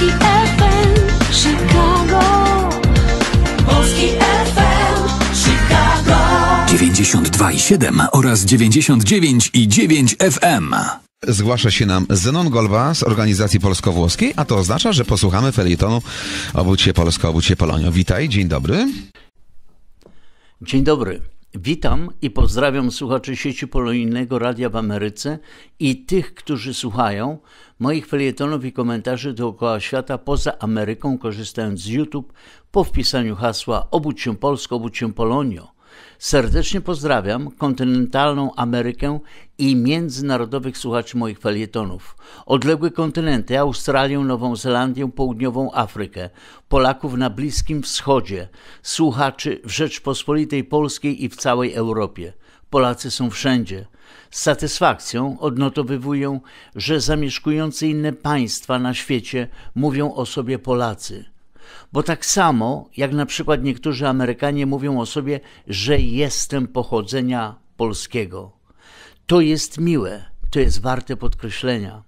Polski FM Chicago Polski FM Chicago 92,7 oraz 99,9 FM Zgłasza się nam Zenon Golba z organizacji polsko-włoskiej, a to oznacza, że posłuchamy felietonu Obudź się Polsko, Obudź się Polonio. Witaj, dzień dobry. Dzień dobry. Witam i pozdrawiam słuchaczy sieci polonijnego radia w Ameryce i tych, którzy słuchają moich felietonów i komentarzy dookoła świata poza Ameryką, korzystając z YouTube po wpisaniu hasła Obudź się Polsko, obudź się Polonio. Serdecznie pozdrawiam kontynentalną Amerykę i międzynarodowych słuchaczy moich felietonów. Odległe kontynenty, Australię, Nową Zelandię, Południową Afrykę, Polaków na Bliskim Wschodzie, słuchaczy w Rzeczpospolitej Polskiej i w całej Europie. Polacy są wszędzie. Z satysfakcją odnotowywuję, że zamieszkujący inne państwa na świecie mówią o sobie Polacy. Bo tak samo, jak na przykład niektórzy Amerykanie mówią o sobie, że jestem pochodzenia polskiego. To jest miłe, to jest warte podkreślenia.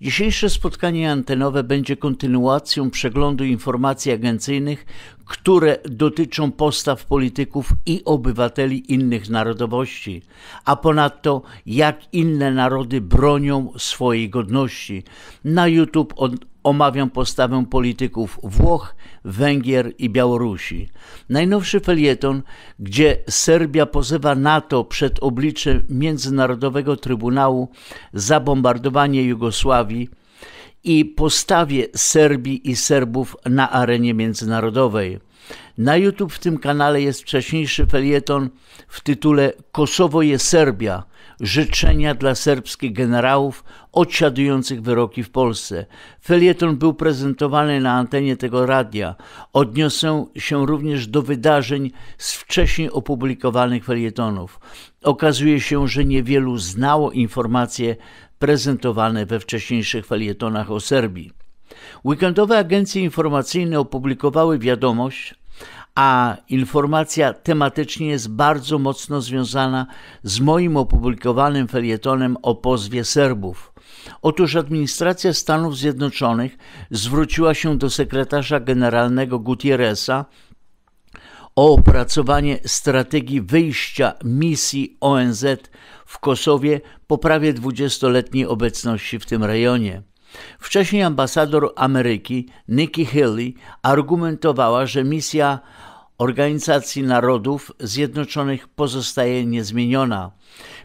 Dzisiejsze spotkanie antenowe będzie kontynuacją przeglądu informacji agencyjnych, które dotyczą postaw polityków i obywateli innych narodowości, a ponadto jak inne narody bronią swojej godności. Na YouTube od omawiam postawę polityków Włoch, Węgier i Białorusi. Najnowszy felieton, gdzie Serbia pozywa NATO przed oblicze Międzynarodowego Trybunału za bombardowanie Jugosławii i postawie Serbii i Serbów na arenie międzynarodowej. Na YouTube w tym kanale jest wcześniejszy felieton w tytule Kosowo je Serbia – życzenia dla serbskich generałów odsiadujących wyroki w Polsce. Felieton był prezentowany na antenie tego radia. Odniosę się również do wydarzeń z wcześniej opublikowanych felietonów. Okazuje się, że niewielu znało informacje prezentowane we wcześniejszych felietonach o Serbii. Weekendowe agencje informacyjne opublikowały wiadomość, a informacja tematycznie jest bardzo mocno związana z moim opublikowanym felietonem o pozwie Serbów. Otóż administracja Stanów Zjednoczonych zwróciła się do sekretarza generalnego Gutierreza o opracowanie strategii wyjścia misji ONZ w Kosowie po prawie 20-letniej obecności w tym rejonie. Wcześniej ambasador Ameryki Nikki Haley argumentowała, że misja Organizacji Narodów Zjednoczonych pozostaje niezmieniona,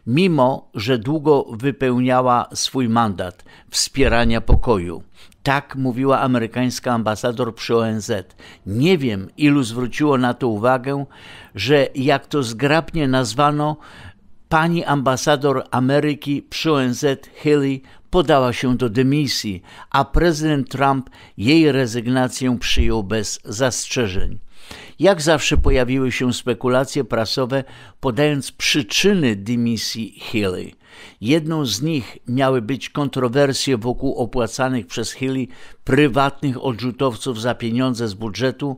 mimo że długo wypełniała swój mandat wspierania pokoju. Tak mówiła amerykańska ambasador przy ONZ. Nie wiem, ilu zwróciło na to uwagę, że jak to zgrabnie nazwano, pani ambasador Ameryki przy ONZ Hilly podała się do dymisji, a prezydent Trump jej rezygnację przyjął bez zastrzeżeń. Jak zawsze pojawiły się spekulacje prasowe podając przyczyny dymisji Healy. Jedną z nich miały być kontrowersje wokół opłacanych przez Healy prywatnych odrzutowców za pieniądze z budżetu,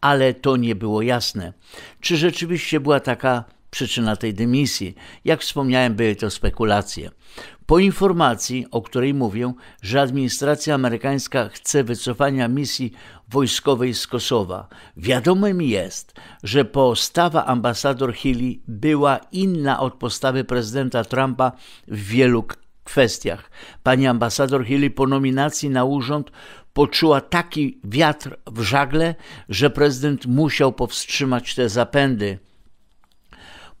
ale to nie było jasne. Czy rzeczywiście była taka przyczyna tej dymisji. Jak wspomniałem, były to spekulacje. Po informacji, o której mówię, że administracja amerykańska chce wycofania misji wojskowej z Kosowa, wiadomym jest, że postawa ambasador Healy była inna od postawy prezydenta Trumpa w wielu kwestiach. Pani ambasador Healy po nominacji na urząd poczuła taki wiatr w żagle, że prezydent musiał powstrzymać te zapędy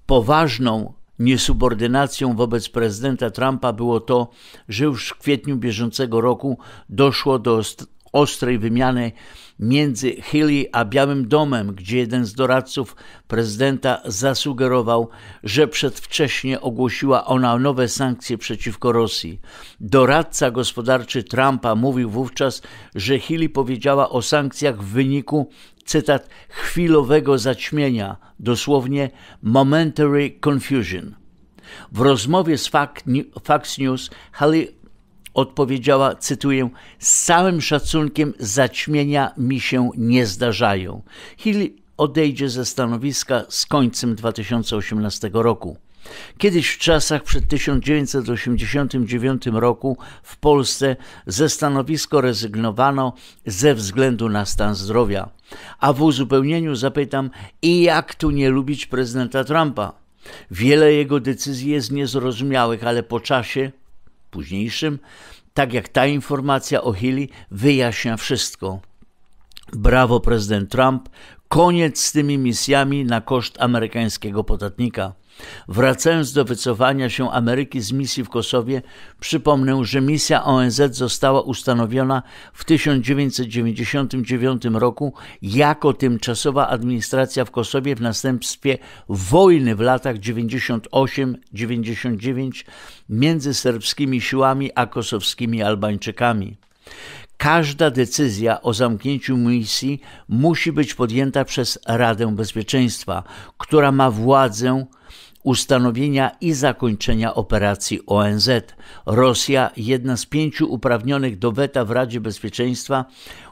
poważną niesubordynacją wobec prezydenta Trumpa było to, że już w kwietniu bieżącego roku doszło do ostrej wymiany między Hilly a Białym Domem, gdzie jeden z doradców prezydenta zasugerował, że przedwcześnie ogłosiła ona nowe sankcje przeciwko Rosji. Doradca gospodarczy Trumpa mówił wówczas, że Hilly powiedziała o sankcjach w wyniku cytat, chwilowego zaćmienia, dosłownie momentary confusion. W rozmowie z Fox News Haley odpowiedziała, cytuję, z całym szacunkiem zaćmienia mi się nie zdarzają. Haley odejdzie ze stanowiska z końcem 2018 roku. Kiedyś w czasach przed 1989 roku w Polsce ze stanowisko rezygnowano ze względu na stan zdrowia. A w uzupełnieniu zapytam, i jak tu nie lubić prezydenta Trumpa? Wiele jego decyzji jest niezrozumiałych, ale po czasie późniejszym, tak jak ta informacja o Hilli, wyjaśnia wszystko. Brawo prezydent Trump, koniec z tymi misjami na koszt amerykańskiego podatnika. Wracając do wycofania się Ameryki z misji w Kosowie, przypomnę, że misja ONZ została ustanowiona w 1999 roku jako tymczasowa administracja w Kosowie w następstwie wojny w latach 98-99 między serbskimi siłami a kosowskimi Albańczykami. Każda decyzja o zamknięciu misji musi być podjęta przez Radę Bezpieczeństwa, która ma władzę ustanowienia i zakończenia operacji ONZ. Rosja, jedna z pięciu uprawnionych do weta w Radzie Bezpieczeństwa,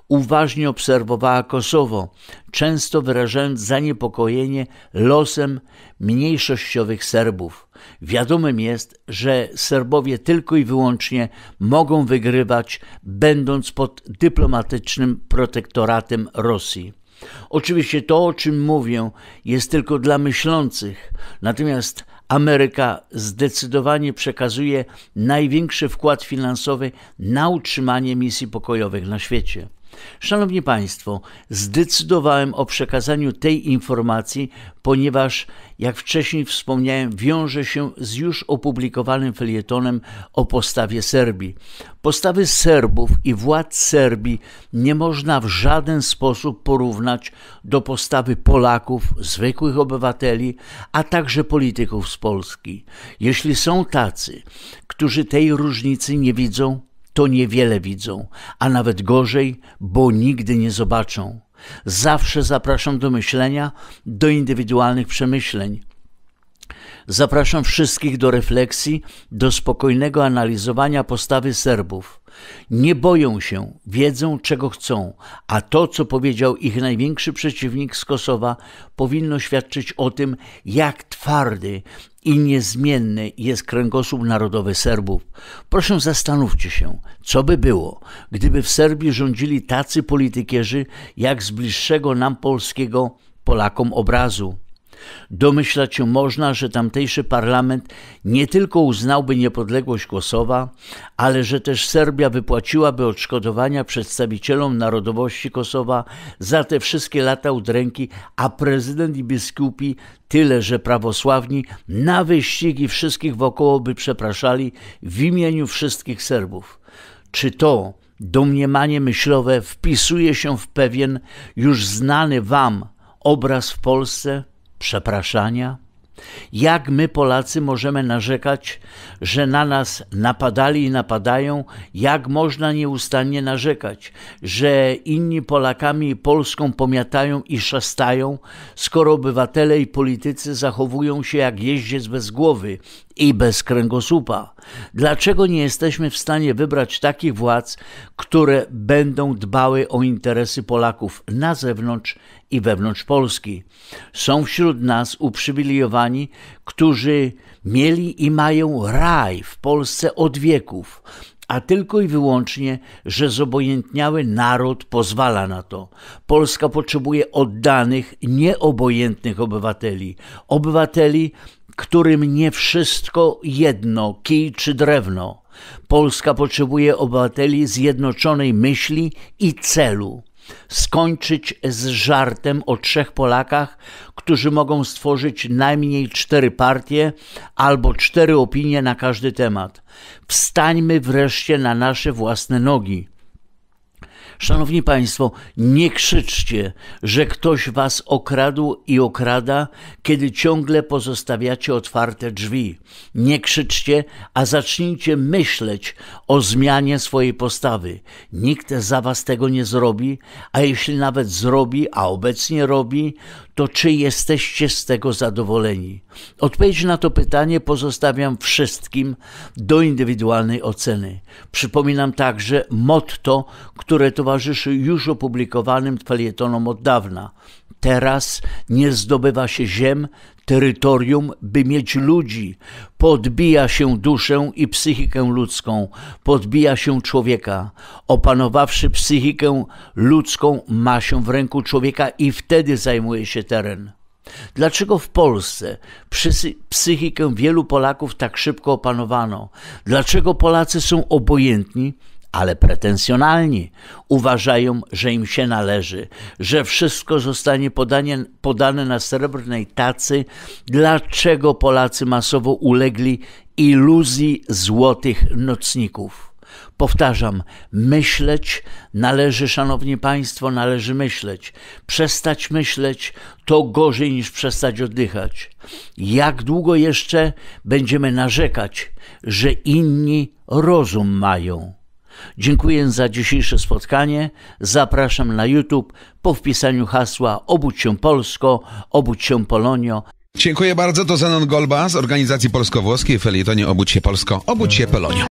uważnie obserwowała Kosowo, często wyrażając zaniepokojenie losem mniejszościowych Serbów. Wiadomym jest, że Serbowie tylko i wyłącznie mogą wygrywać, będąc pod dyplomatycznym protektoratem Rosji. Oczywiście to, o czym mówię, jest tylko dla myślących, natomiast Ameryka zdecydowanie przekazuje największy wkład finansowy na utrzymanie misji pokojowych na świecie. Szanowni Państwo, zdecydowałem o przekazaniu tej informacji, ponieważ, jak wcześniej wspomniałem, wiąże się z już opublikowanym felietonem o postawie Serbii. Postawy Serbów i władz Serbii nie można w żaden sposób porównać do postawy Polaków, zwykłych obywateli, a także polityków z Polski. Jeśli są tacy, którzy tej różnicy nie widzą, to niewiele widzą, a nawet gorzej, bo nigdy nie zobaczą. Zawsze zapraszam do myślenia, do indywidualnych przemyśleń. Zapraszam wszystkich do refleksji, do spokojnego analizowania postawy Serbów. Nie boją się, wiedzą czego chcą, a to, co powiedział ich największy przeciwnik z Kosowa, powinno świadczyć o tym, jak twardy i niezmienny jest kręgosłup narodowy Serbów. Proszę zastanówcie się, co by było, gdyby w Serbii rządzili tacy politykierzy jak z bliższego nam polskiego Polakom obrazu. Domyślać się można, że tamtejszy parlament nie tylko uznałby niepodległość Kosowa, ale że też Serbia wypłaciłaby odszkodowania przedstawicielom narodowości Kosowa za te wszystkie lata udręki, a prezydent i biskupi, tyle że prawosławni, na wyścigi wszystkich wokoło by przepraszali w imieniu wszystkich Serbów. Czy to domniemanie myślowe wpisuje się w pewien już znany wam obraz w Polsce? przepraszania? Jak my, Polacy, możemy narzekać, że na nas napadali i napadają? Jak można nieustannie narzekać, że inni Polakami i Polską pomiatają i szastają, skoro obywatele i politycy zachowują się jak jeździec bez głowy i bez kręgosłupa. Dlaczego nie jesteśmy w stanie wybrać takich władz, które będą dbały o interesy Polaków na zewnątrz i wewnątrz Polski? Są wśród nas uprzywilejowani, którzy mieli i mają raj w Polsce od wieków a tylko i wyłącznie, że zobojętniały naród pozwala na to. Polska potrzebuje oddanych, nieobojętnych obywateli. Obywateli, którym nie wszystko jedno, kij czy drewno. Polska potrzebuje obywateli zjednoczonej myśli i celu. Skończyć z żartem o trzech Polakach, którzy mogą stworzyć najmniej cztery partie albo cztery opinie na każdy temat. Wstańmy wreszcie na nasze własne nogi. Szanowni Państwo, nie krzyczcie, że ktoś was okradł i okrada, kiedy ciągle pozostawiacie otwarte drzwi. Nie krzyczcie, a zacznijcie myśleć o zmianie swojej postawy. Nikt za was tego nie zrobi, a jeśli nawet zrobi, a obecnie robi, to czy jesteście z tego zadowoleni? Odpowiedź na to pytanie pozostawiam wszystkim do indywidualnej oceny. Przypominam także motto, które to towarzyszy już opublikowanym felietonom od dawna. Teraz nie zdobywa się ziem, terytorium, by mieć ludzi. Podbija się duszę i psychikę ludzką, podbija się człowieka. Opanowawszy psychikę ludzką, ma się w ręku człowieka i wtedy zajmuje się teren. Dlaczego w Polsce psychikę wielu Polaków tak szybko opanowano? Dlaczego Polacy są obojętni ale pretensjonalni, uważają, że im się należy, że wszystko zostanie podanie, podane na srebrnej tacy, dlaczego Polacy masowo ulegli iluzji złotych nocników. Powtarzam, myśleć należy, szanowni państwo, należy myśleć. Przestać myśleć to gorzej niż przestać oddychać. Jak długo jeszcze będziemy narzekać, że inni rozum mają? Dziękuję za dzisiejsze spotkanie. Zapraszam na YouTube po wpisaniu hasła Obudź się Polsko, Obudź się Polonio. Dziękuję bardzo. To Zenon Golba z organizacji polsko-włoskiej w felietonie Obudź się Polsko, Obudź się Polonio.